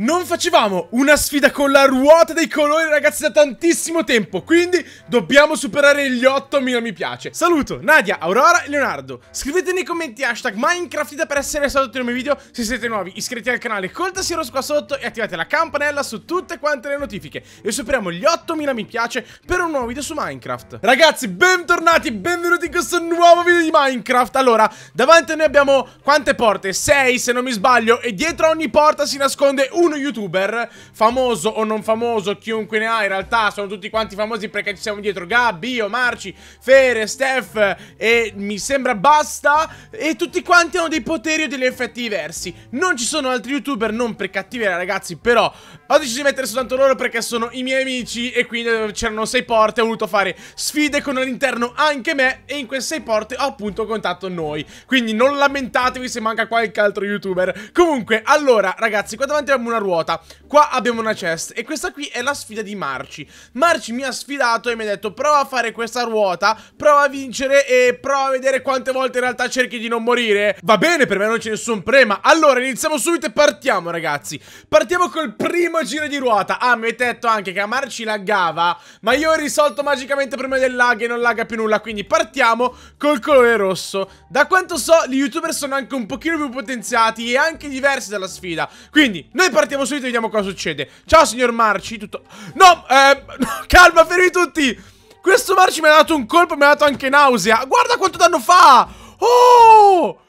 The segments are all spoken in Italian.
Non facevamo una sfida con la ruota dei colori ragazzi da tantissimo tempo Quindi dobbiamo superare gli 8000 mi piace Saluto Nadia, Aurora e Leonardo Scrivete nei commenti hashtag Minecraftita per essere salutati nei miei video Se siete nuovi iscriviti al canale col tassierosco qua sotto E attivate la campanella su tutte quante le notifiche E superiamo gli 8000 mi piace per un nuovo video su Minecraft Ragazzi bentornati, benvenuti in questo nuovo video di Minecraft Allora, davanti a noi abbiamo quante porte? 6 se non mi sbaglio E dietro a ogni porta si nasconde un uno youtuber, famoso o non famoso, chiunque ne ha, in realtà sono tutti quanti famosi perché ci siamo dietro Io, Marci, Fere, Steph e mi sembra basta e tutti quanti hanno dei poteri o degli effetti diversi. Non ci sono altri youtuber, non per cattiveria ragazzi, però ho deciso di mettere soltanto loro perché sono i miei amici e quindi eh, c'erano sei porte. Ho voluto fare sfide con all'interno anche me e in queste sei porte ho appunto contatto noi. Quindi non lamentatevi se manca qualche altro youtuber. Comunque, allora ragazzi, qua davanti abbiamo una ruota, qua abbiamo una chest e questa qui è la sfida di Marci. Marci mi ha sfidato e mi ha detto prova a fare questa ruota, prova a vincere e prova a vedere quante volte in realtà cerchi di non morire. Va bene, per me non c'è nessun prema. Allora, iniziamo subito e partiamo ragazzi. Partiamo col primo giro di ruota Ah mi hai detto anche che Amarci laggava Ma io ho risolto magicamente prima del lag e non lagga più nulla Quindi partiamo col colore rosso Da quanto so gli youtuber sono anche un pochino più potenziati E anche diversi dalla sfida Quindi noi partiamo subito e vediamo cosa succede Ciao signor Marci tutto... No eh, calma fermi tutti questo Marci mi ha dato un colpo mi ha dato anche nausea Guarda quanto danno fa Oh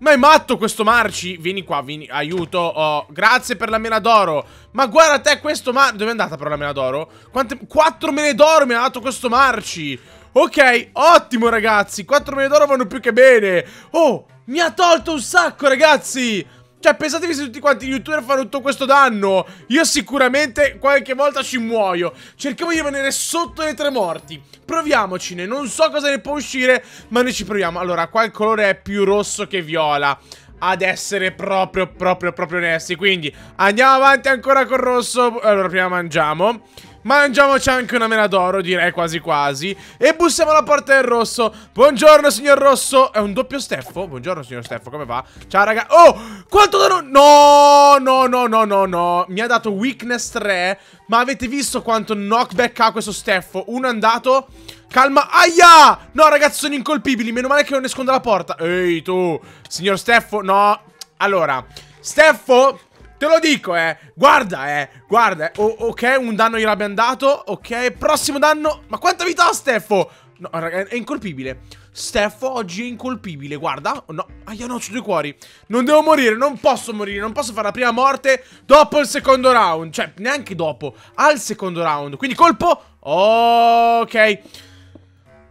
ma è matto questo Marci? Vieni qua, vieni, aiuto oh, Grazie per la mela d'oro Ma guarda te questo Marci Dove è andata però la mela d'oro? Quante... Quattro mele d'oro mi ha dato questo Marci Ok, ottimo ragazzi Quattro mele d'oro vanno più che bene Oh, mi ha tolto un sacco ragazzi cioè, pensatevi se tutti quanti gli youtuber fanno tutto questo danno. Io sicuramente qualche volta ci muoio. Cerchiamo di rimanere sotto le tre morti. Proviamocene. Non so cosa ne può uscire, ma noi ci proviamo. Allora, qua il colore è più rosso che viola. Ad essere proprio, proprio, proprio onesti. Quindi, andiamo avanti ancora col rosso. Allora, prima mangiamo. Mangiamoci anche una mela d'oro, direi quasi quasi. E bussiamo alla porta del rosso. Buongiorno, signor rosso. È un doppio Steffo? Buongiorno, signor Steffo, come va? Ciao, raga. Oh, quanto danno... No, no, no, no, no, no. Mi ha dato weakness 3. Ma avete visto quanto knockback ha questo Steffo? Uno è andato... Calma, aia! No, ragazzi, sono incolpibili. Meno male che non nascondo la porta. Ehi, tu, signor Steffo, no. Allora, Steffo Te lo dico, eh. Guarda, eh. Guarda, eh. O ok, un danno gli abbiamo dato. Ok, prossimo danno. Ma quanta vita ha Steffo? No, raga, è incolpibile. Steffo oggi è incolpibile, guarda. Oh, no, aia no, c'ho due cuori. Non devo morire, non posso morire, non posso fare la prima morte dopo il secondo round. Cioè, neanche dopo, al secondo round. Quindi colpo... Ok.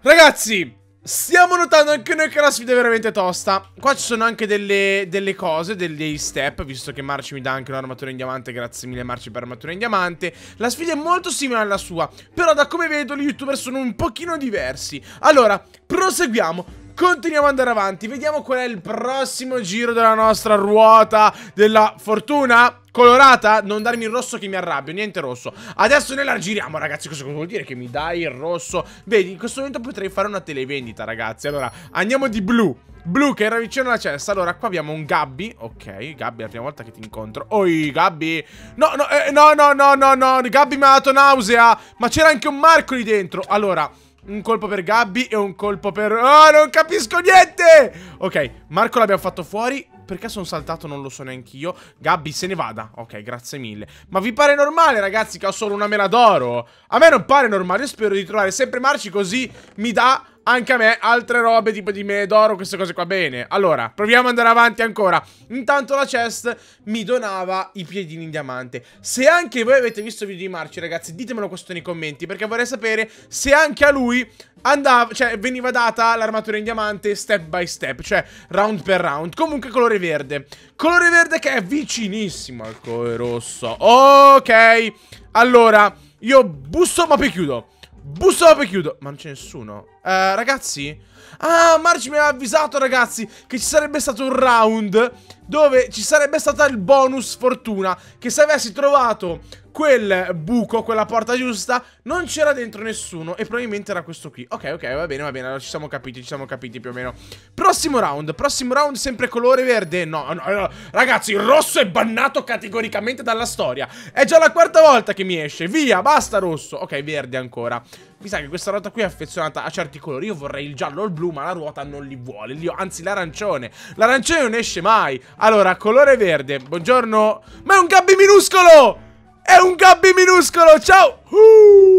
Ragazzi, Stiamo notando anche noi che la sfida è veramente tosta. Qua ci sono anche delle, delle cose, degli step, visto che Marci mi dà anche un'armatura in diamante. Grazie mille Marci per l'armatura in diamante. La sfida è molto simile alla sua, però da come vedo gli youtuber sono un pochino diversi. Allora, proseguiamo. Continuiamo ad andare avanti, vediamo qual è il prossimo giro della nostra ruota della fortuna colorata, non darmi il rosso che mi arrabbio, niente rosso. Adesso ne giriamo ragazzi, cosa vuol dire che mi dai il rosso? Vedi, in questo momento potrei fare una televendita, ragazzi. Allora, andiamo di blu. Blu che era vicino alla cesta Allora qua abbiamo un Gabby Ok Gabby è la prima volta che ti incontro Oi Gabby No no eh, no no no no no Gabby mi ha dato nausea Ma c'era anche un Marco lì dentro Allora un colpo per Gabby e un colpo per... Oh, non capisco niente! Ok, Marco l'abbiamo fatto fuori. Perché sono saltato non lo so neanche io. Gabby se ne vada. Ok, grazie mille. Ma vi pare normale, ragazzi, che ho solo una mela d'oro? A me non pare normale. Io spero di trovare sempre Marci così mi dà anche a me altre robe tipo di d'oro, queste cose qua bene. Allora, proviamo ad andare avanti ancora. Intanto la chest mi donava i piedini in diamante. Se anche voi avete visto il video di Marci, ragazzi, ditemelo questo nei commenti, perché vorrei sapere se anche a lui andava, cioè veniva data l'armatura in diamante step by step, cioè round per round. Comunque colore verde. Colore verde che è vicinissimo al colore rosso. Ok. Allora, io busso ma poi chiudo. Busso ma poi chiudo. Ma non c'è nessuno. Uh, ragazzi? Ah, Marge mi ha avvisato, ragazzi, che ci sarebbe stato un round dove ci sarebbe stata il bonus fortuna. Che se avessi trovato quel buco, quella porta giusta, non c'era dentro nessuno e probabilmente era questo qui. Ok, ok, va bene, va bene, allora ci siamo capiti, ci siamo capiti più o meno. Prossimo round, prossimo round sempre colore verde. No, no, no, ragazzi, il rosso è bannato categoricamente dalla storia. È già la quarta volta che mi esce. Via, basta rosso. Ok, verde ancora. Mi sa che questa ruota qui è affezionata a certi colori. Io vorrei il giallo o il blu, ma la ruota non li vuole. Li ho, anzi, l'arancione. L'arancione non esce mai. Allora, colore verde. Buongiorno. Ma è un gabbi minuscolo! È un gabbi minuscolo! Ciao! Uh!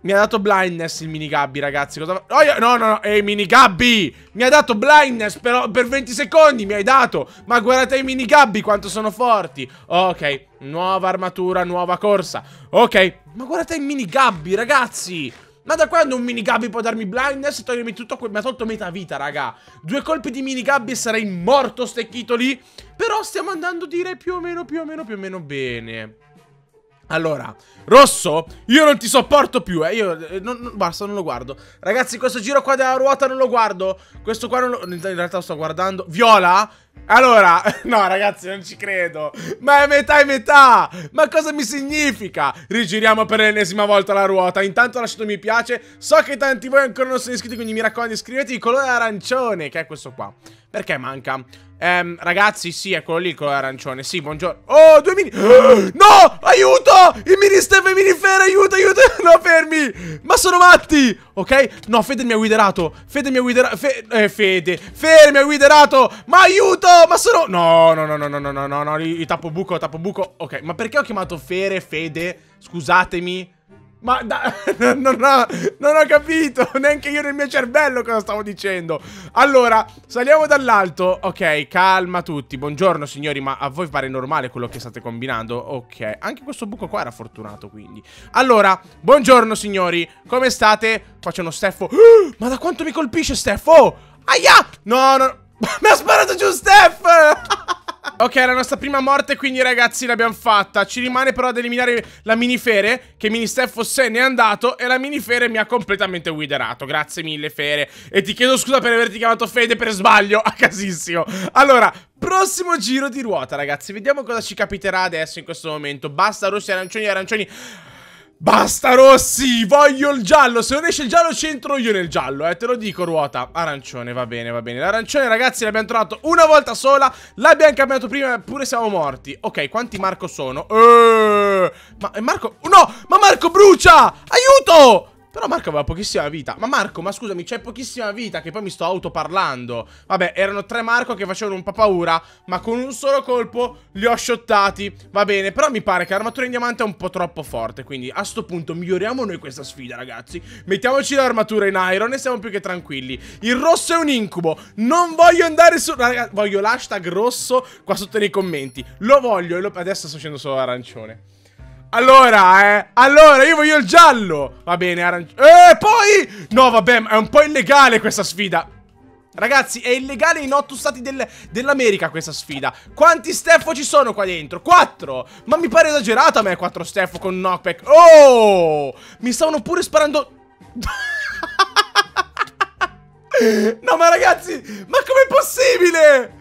Mi ha dato blindness il minigabbi, ragazzi. Cosa fa? Oh, io... No, no, no. Ehi, minigabbi! Mi ha dato blindness per... per 20 secondi. Mi hai dato. Ma guardate i minigabbi quanto sono forti. Ok. Nuova armatura, nuova corsa. Ok. Ma guardate i minigabbi, ragazzi. Ma da quando un minigabbi può darmi blindness e togliermi tutto quel... Mi ha tolto metà vita, raga. Due colpi di minigabbi e sarei morto stecchito lì. Però stiamo andando, dire più o meno, più o meno, più o meno bene. Allora, Rosso, io non ti sopporto più, eh, io, eh, non, non, basta, non lo guardo Ragazzi, questo giro qua della ruota non lo guardo Questo qua non lo, in realtà lo sto guardando Viola, allora, no ragazzi, non ci credo. Ma è metà e metà! Ma cosa mi significa? Rigiriamo per l'ennesima volta la ruota. Intanto lasciate un mi piace. So che tanti di voi ancora non sono iscritti, quindi mi raccomando iscrivetevi. Il colore arancione, che è questo qua. Perché manca? Ehm, ragazzi, sì, è quello lì il colore arancione. Sì, buongiorno. Oh, due mini... No! Aiuto! Il mini Steve e mini Fer, aiuto, aiuto! No, fermi! Ma sono matti! ok? No, Fede mi ha guiderato. Fede mi ha guiderato. Fe eh, Fede. Fede mi ha guiderato. Ma aiuto! Ma sono... No, no, no, no, no, no, no, no. Io tappo buco, tappo buco. Ok, ma perché ho chiamato Fere, Fede? Scusatemi. Ma da, non, ho, non, ho, capito neanche io nel mio cervello cosa stavo dicendo. Allora, saliamo dall'alto. Ok, calma tutti. Buongiorno signori, ma a voi pare normale quello che state combinando? Ok, anche questo buco qua era fortunato quindi. Allora, buongiorno signori, come state? Faccio uno Steffo. Uh, ma da quanto mi colpisce Steffo? Oh, aia! No, no, mi ha sparato giù Steffo! Ok, la nostra prima morte, quindi ragazzi l'abbiamo fatta. Ci rimane però ad eliminare la minifere, che mini Steffo se n'è andato e la minifere mi ha completamente widerato. Grazie mille, Fere. E ti chiedo scusa per averti chiamato Fede per sbaglio, a casissimo. Allora, Prossimo giro di ruota, ragazzi. Vediamo cosa ci capiterà adesso in questo momento. Basta rossi, arancioni, arancioni. Basta Rossi, voglio il giallo Se non esce il giallo c'entro io nel giallo Eh, te lo dico ruota Arancione, va bene, va bene L'arancione ragazzi l'abbiamo trovato una volta sola L'abbiamo cambiato prima eppure siamo morti Ok, quanti Marco sono? Eeeh, ma Marco... No, ma Marco brucia! Aiuto! Però Marco aveva pochissima vita. Ma Marco, ma scusami, c'è pochissima vita che poi mi sto autoparlando. Vabbè, erano tre Marco che facevano un po' paura, ma con un solo colpo li ho shottati. Va bene, però mi pare che l'armatura in diamante è un po' troppo forte, quindi a sto punto miglioriamo noi questa sfida, ragazzi. Mettiamoci l'armatura in iron e siamo più che tranquilli. Il rosso è un incubo. Non voglio andare su... Ragazzi, voglio l'hashtag rosso qua sotto nei commenti. Lo voglio e lo... adesso sto facendo solo arancione. Allora, eh. Allora, io voglio il giallo. Va bene, arancione. E eh, poi... No, vabbè, è un po' illegale questa sfida. Ragazzi, è illegale in otto stati del, dell'America questa sfida. Quanti Steffo ci sono qua dentro? Quattro Ma mi pare esagerato a me quattro Steffo con knockback. Oh! Mi stavano pure sparando... no, ma ragazzi, ma com'è possibile?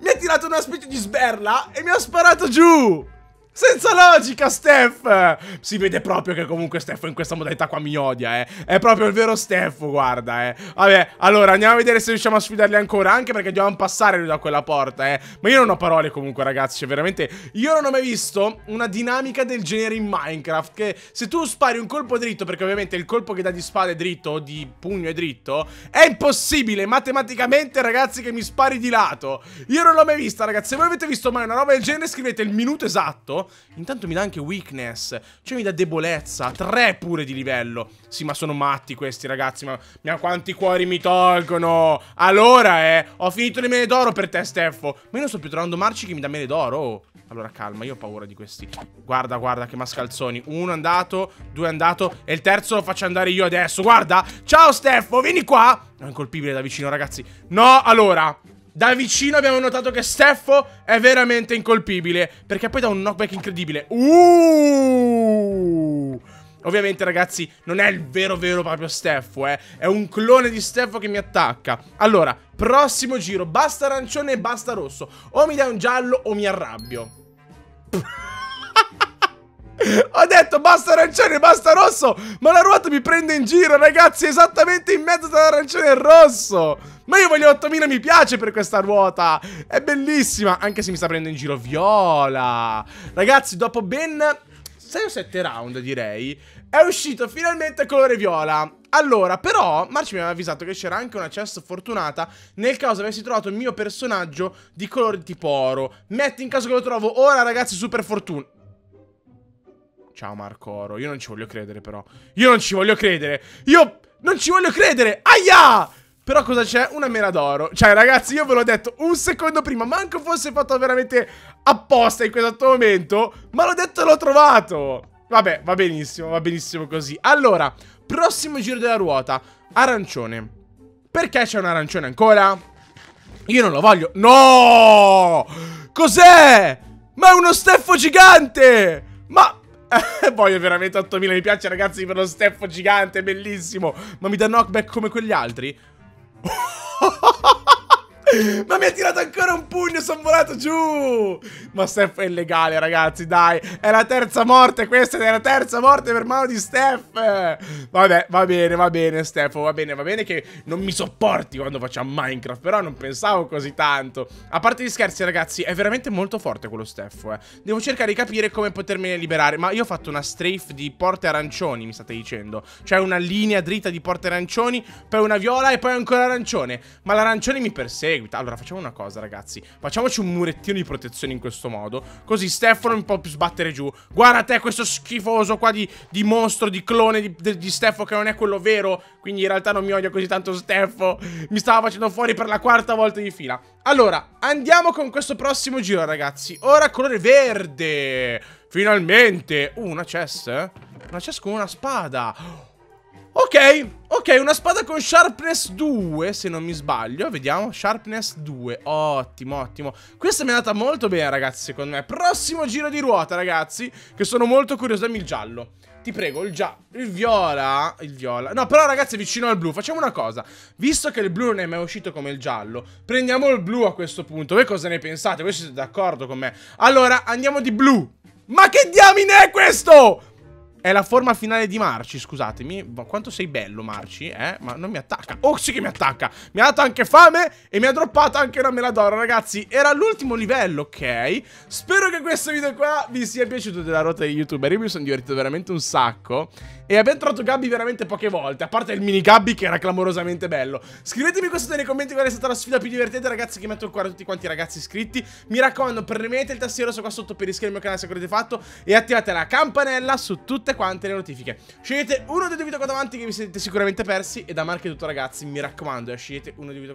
Mi ha tirato una specie di sberla e mi ha sparato giù. Senza logica, Steph! Si vede proprio che comunque Steph in questa modalità qua mi odia, eh. È proprio il vero Steph, guarda, eh. Vabbè, allora, andiamo a vedere se riusciamo a sfidarli ancora, anche perché dobbiamo passare lui da quella porta, eh. Ma io non ho parole comunque, ragazzi, cioè, veramente... Io non ho mai visto una dinamica del genere in Minecraft, che se tu spari un colpo dritto, perché ovviamente il colpo che dà di spada è dritto, o di pugno è dritto, è impossibile, matematicamente, ragazzi, che mi spari di lato. Io non l'ho mai vista, ragazzi. Se voi avete visto mai una roba del genere, scrivete il minuto esatto Intanto mi dà anche weakness, cioè mi dà debolezza, 3 pure di livello. Sì, ma sono matti questi ragazzi, ma, ma quanti cuori mi tolgono. Allora, eh, ho finito le mele d'oro per te, Steffo. Ma io non sto più trovando marci che mi dà mele d'oro. Oh. Allora, calma, io ho paura di questi. Guarda, guarda che mascalzoni. Uno è andato, due è andato e il terzo lo faccio andare io adesso. Guarda, ciao Steffo, vieni qua. È incolpibile da vicino, ragazzi. No, allora... Da vicino abbiamo notato che Steffo è veramente incolpibile. Perché poi dà un knockback incredibile. Uh! Ovviamente, ragazzi, non è il vero vero proprio Steffo, eh. È un clone di Steffo che mi attacca. Allora, prossimo giro. Basta arancione e basta rosso. O mi dai un giallo o mi arrabbio. Ho detto basta arancione, basta rosso Ma la ruota mi prende in giro ragazzi Esattamente in mezzo tra l'arancione e il rosso Ma io voglio 8000 mi piace per questa ruota È bellissima Anche se mi sta prendendo in giro viola Ragazzi dopo ben 6 o 7 round direi È uscito finalmente colore viola allora, però, Marci mi aveva avvisato che c'era anche una chest fortunata nel caso avessi trovato il mio personaggio di colore tipo oro. Metti in caso che lo trovo ora, ragazzi, super fortuna. Ciao Marco Oro. Io non ci voglio credere, però. Io non ci voglio credere. Io non ci voglio credere. Aia! Però cosa c'è? Una mela d'oro. Cioè, ragazzi, io ve l'ho detto un secondo prima. Manco fosse fatto veramente apposta in questo momento. Ma l'ho detto e l'ho trovato. Vabbè, va benissimo, va benissimo così. Allora, prossimo giro della ruota. Arancione. Perché c'è un arancione ancora? Io non lo voglio. No! Cos'è? Ma è uno steffo gigante! Ma... Voglio veramente 8000 mi piace ragazzi per lo step gigante, bellissimo. Ma mi dà knockback come quegli altri? Ma mi ha tirato ancora un pugno, sono volato giù! Ma Steph è illegale, ragazzi, dai! È la terza morte, questa è la terza morte per mano di Steph! Vabbè, va bene, va bene, Steph, va bene, va bene che non mi sopporti quando facciamo Minecraft, però non pensavo così tanto. A parte gli scherzi, ragazzi, è veramente molto forte quello Steph, eh. Devo cercare di capire come potermene liberare, ma io ho fatto una strafe di porte arancioni, mi state dicendo. Cioè una linea dritta di porte arancioni, poi una viola e poi ancora arancione. Ma l'arancione mi persegue limitata. Allora, facciamo una cosa, ragazzi. Facciamoci un murettino di protezione in questo modo. Così Stefano non può sbattere giù. Guarda te, questo schifoso qua di, di mostro, di clone di, di, di Steffo che non è quello vero. Quindi in realtà non mi odio così tanto Steffo. Mi stava facendo fuori per la quarta volta di fila. Allora, andiamo con questo prossimo giro, ragazzi. Ora colore verde. Finalmente. Uh, una chest? Eh? Una chest con una spada. Oh. Ok, ok, una spada con sharpness 2, se non mi sbaglio Vediamo, sharpness 2, ottimo, ottimo Questa mi è andata molto bene ragazzi, secondo me Prossimo giro di ruota ragazzi, che sono molto curioso Dammi il giallo ti prego, il già, il viola, il viola No, però ragazzi, è vicino al blu, facciamo una cosa Visto che il blu non è mai uscito come il giallo Prendiamo il blu a questo punto Voi cosa ne pensate? Voi siete d'accordo con me? Allora, andiamo di blu Ma che diamine è questo? È la forma finale di Marci, scusatemi. Ma quanto sei bello, Marci, eh? Ma non mi attacca. Oh, sì che mi attacca. Mi ha dato anche fame e mi ha droppato anche una mela d'oro, ragazzi. Era l'ultimo livello, ok? Spero che questo video qua vi sia piaciuto della ruota degli youtuber. Io mi sono divertito veramente un sacco. E abbiamo trovato Gabby veramente poche volte. A parte il mini Gabby che era clamorosamente bello. Scrivetemi questo nei commenti qual è stata la sfida più divertente, ragazzi, che metto il cuore a tutti quanti i ragazzi iscritti. Mi raccomando, premete il tastiero qua sotto per iscrivervi al mio canale se avete fatto. E attivate la campanella su tutte quante le notifiche. Scegliete uno dei due video qua davanti che vi siete sicuramente persi. E da Marche è tutto ragazzi, mi raccomando, eh, scegliete uno dei video qua davanti.